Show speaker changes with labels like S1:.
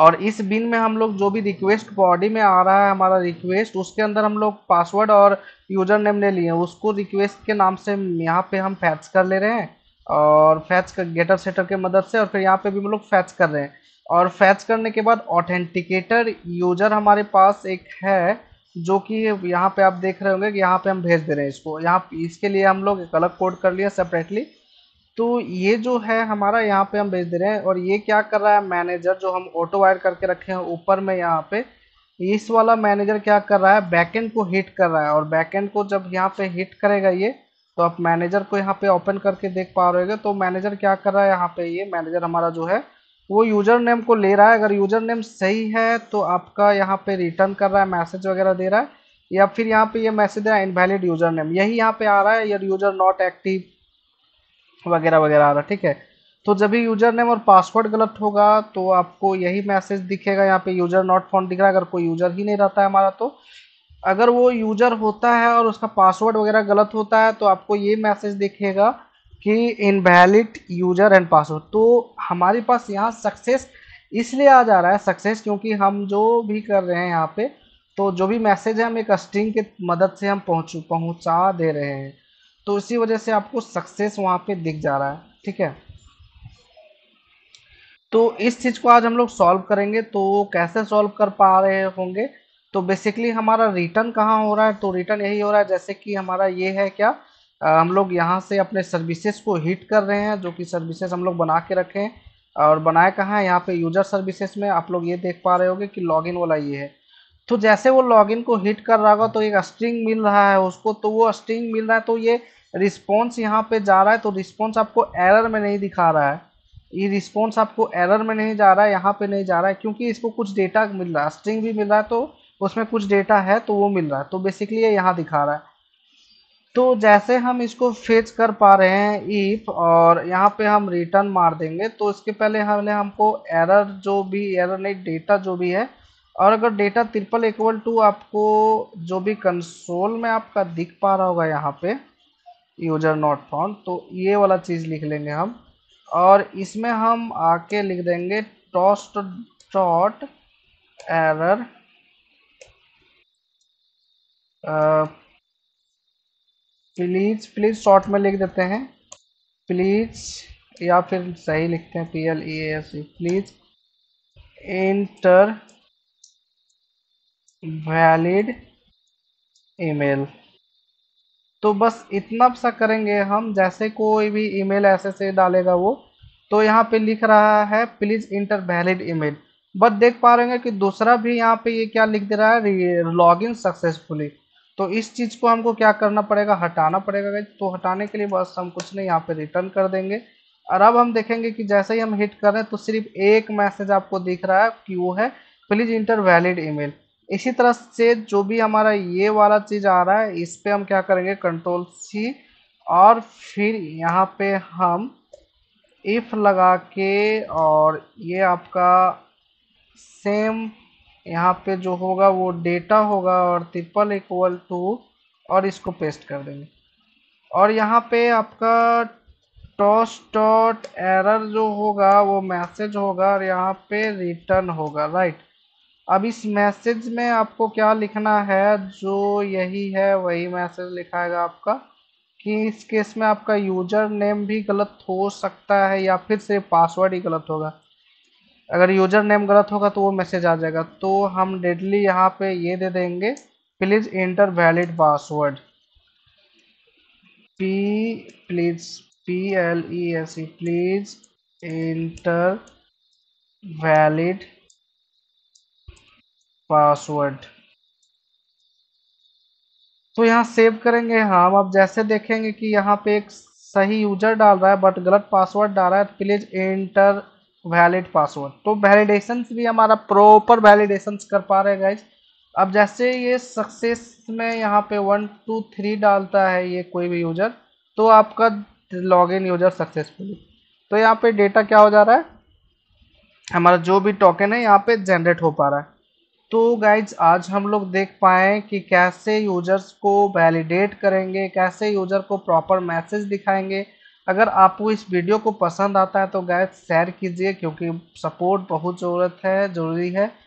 S1: और इस बिन में हम लोग जो भी रिक्वेस्ट बॉडी में आ रहा है हमारा रिक्वेस्ट उसके अंदर हम लोग पासवर्ड और यूजर नेम ले लिए उसको रिक्वेस्ट के नाम से यहाँ पे हम फैच कर ले रहे हैं और फैच गेटर सेटर के मदद से और फिर यहाँ पे भी हम लोग फैच कर रहे हैं और फैच करने के बाद ऑथेंटिकेटर यूजर हमारे पास एक है जो कि यहाँ पे आप देख रहे होंगे कि यहाँ पे हम भेज दे रहे हैं इसको यहाँ इसके लिए हम लोग एक अलग कोड कर लिया सेपरेटली तो ये जो है हमारा यहाँ पे हम भेज दे रहे हैं और ये क्या कर रहा है मैनेजर जो हम ऑटो वायर करके रखे हैं ऊपर में यहाँ पे इस वाला मैनेजर क्या कर रहा है बैकेंड को हिट कर रहा है और बैकेंड को जब यहाँ पे हिट करेगा ये तो आप मैनेजर को यहाँ पे ओपन करके देख पा रहे हो तो मैनेजर क्या कर रहा है यहाँ पे ये मैनेजर हमारा जो है वो यूजर नेम को ले रहा है अगर यूजर नेम सही है तो आपका यहाँ पे रिटर्न कर रहा है मैसेज वगैरह दे रहा है या फिर यहाँ पे ये मैसेज दे रहा है इनवैलिड यूजर नेम यही यहाँ पे आ रहा है यूजर नॉट एक्टिव वगैरह वगैरह आ रहा ठीक है तो जब भी यूजर नेम और पासवर्ड गलत होगा तो आपको यही मैसेज दिखेगा यहाँ पे यूजर नॉट फोन दिख रहा है अगर कोई यूजर ही नहीं रहता है हमारा तो अगर वो यूजर होता है और उसका पासवर्ड वगैरह गलत होता है तो आपको ये मैसेज दिखेगा कि इनवैलिड यूजर एंड पासवर्ड तो हमारे पास यहाँ सक्सेस इसलिए आ जा रहा है सक्सेस क्योंकि हम जो भी कर रहे हैं यहाँ पे तो जो भी मैसेज है हम एक स्ट्रिंग के मदद से हम पहुँच पहुँचा दे रहे हैं तो इसी वजह से आपको सक्सेस वहाँ पे दिख जा रहा है ठीक है तो इस चीज़ को आज हम लोग सॉल्व करेंगे तो कैसे सॉल्व कर पा रहे होंगे तो बेसिकली हमारा रिटर्न कहाँ हो रहा है तो रिटर्न यही हो रहा है जैसे कि हमारा ये है क्या आ, हम लोग यहाँ से अपने सर्विसेज को हिट कर रहे हैं जो कि सर्विसेज हम लोग बना के रखें और बनाए कहाँ है यहाँ पे यूजर सर्विसेज में आप लोग ये देख पा रहे होंगे कि लॉगिन वाला ये है तो जैसे वो लॉगिन को हिट कर रहा होगा तो एक स्ट्रिंग मिल रहा है उसको तो वो स्ट्रिंग मिल रहा है तो ये रिस्पॉन्स यहाँ पे जा रहा है तो रिस्पॉन्स आपको एरर में नहीं दिखा रहा है ये रिस्पॉन्स आपको एरर में नहीं जा रहा है यहाँ पे नहीं जा रहा है क्योंकि इसको कुछ डेटा मिल रहा है स्ट्रिंग भी मिल रहा है तो उसमें कुछ डेटा है तो वो मिल रहा है तो बेसिकली ये यहाँ दिखा रहा है तो जैसे हम इसको फेच कर पा रहे हैं ईफ और यहाँ पे हम रिटर्न मार देंगे तो इसके पहले हमने हमको एरर जो भी एरर नहीं डेटा जो भी है और अगर डेटा ट्रिपल इक्वल टू आपको जो भी कंसोल में आपका दिख पा रहा होगा यहाँ पे यूजर नॉट फाउंड तो ये वाला चीज़ लिख लेंगे हम और इसमें हम आके लिख देंगे toast dot error please please short में लिख देते हैं प्लीज या फिर सही लिखते हैं P L E S please enter valid email तो बस इतना सा करेंगे हम जैसे कोई भी ईमेल ऐसे से डालेगा वो तो यहाँ पे लिख रहा है please enter valid email but देख पा रहे हैं कि दूसरा भी यहाँ पे ये क्या लिख दे रहा है लॉग इन सक्सेसफुली तो इस चीज़ को हमको क्या करना पड़ेगा हटाना पड़ेगा तो हटाने के लिए बस हम कुछ नहीं यहाँ पे रिटर्न कर देंगे और अब हम देखेंगे कि जैसे ही हम हिट करें तो सिर्फ एक मैसेज आपको दिख रहा है कि वो है प्लीज़ इंटर वैलिड ईमेल इसी तरह से जो भी हमारा ये वाला चीज़ आ रहा है इस पर हम क्या करेंगे कंट्रोल सी और फिर यहाँ पे हम इफ़ लगा के और ये आपका सेम यहाँ पे जो होगा वो डेटा होगा और ट्रिपल इक्वल टू और इसको पेस्ट कर देंगे और यहाँ पे आपका टॉस डॉट एरर जो होगा वो मैसेज होगा और यहाँ पे रिटर्न होगा राइट अब इस मैसेज में आपको क्या लिखना है जो यही है वही मैसेज लिखाएगा आपका कि इस केस में आपका यूजर नेम भी गलत हो सकता है या फिर से पासवर्ड ही गलत होगा अगर यूजर नेम गलत होगा तो वो मैसेज आ जाएगा तो हम डेडली यहाँ पे ये दे देंगे please enter valid password P please P L E S E please enter valid password तो यहाँ सेव करेंगे हम हाँ, अब जैसे देखेंगे कि यहाँ पे एक सही यूजर डाल रहा है बट गलत पासवर्ड डाल रहा है प्लीज एंटर वैलिड पासवर्ड तो वैलिडेशन तो भी हमारा प्रॉपर वैलिडेशन कर पा रहे गाइज अब जैसे ये सक्सेस में यहाँ पे वन टू थ्री डालता है ये कोई भी यूजर तो आपका लॉगिन यूजर सक्सेसफुली तो यहाँ पे डेटा क्या हो जा रहा है हमारा जो भी टोकन है यहाँ पे जनरेट हो पा रहा है तो गाइज आज हम लोग देख पाए कि कैसे यूजर्स को वैलिडेट करेंगे कैसे यूजर को प्रॉपर मैसेज दिखाएंगे अगर आपको इस वीडियो को पसंद आता है तो गाइज शेयर कीजिए क्योंकि सपोर्ट बहुत ज़रूरत है ज़रूरी है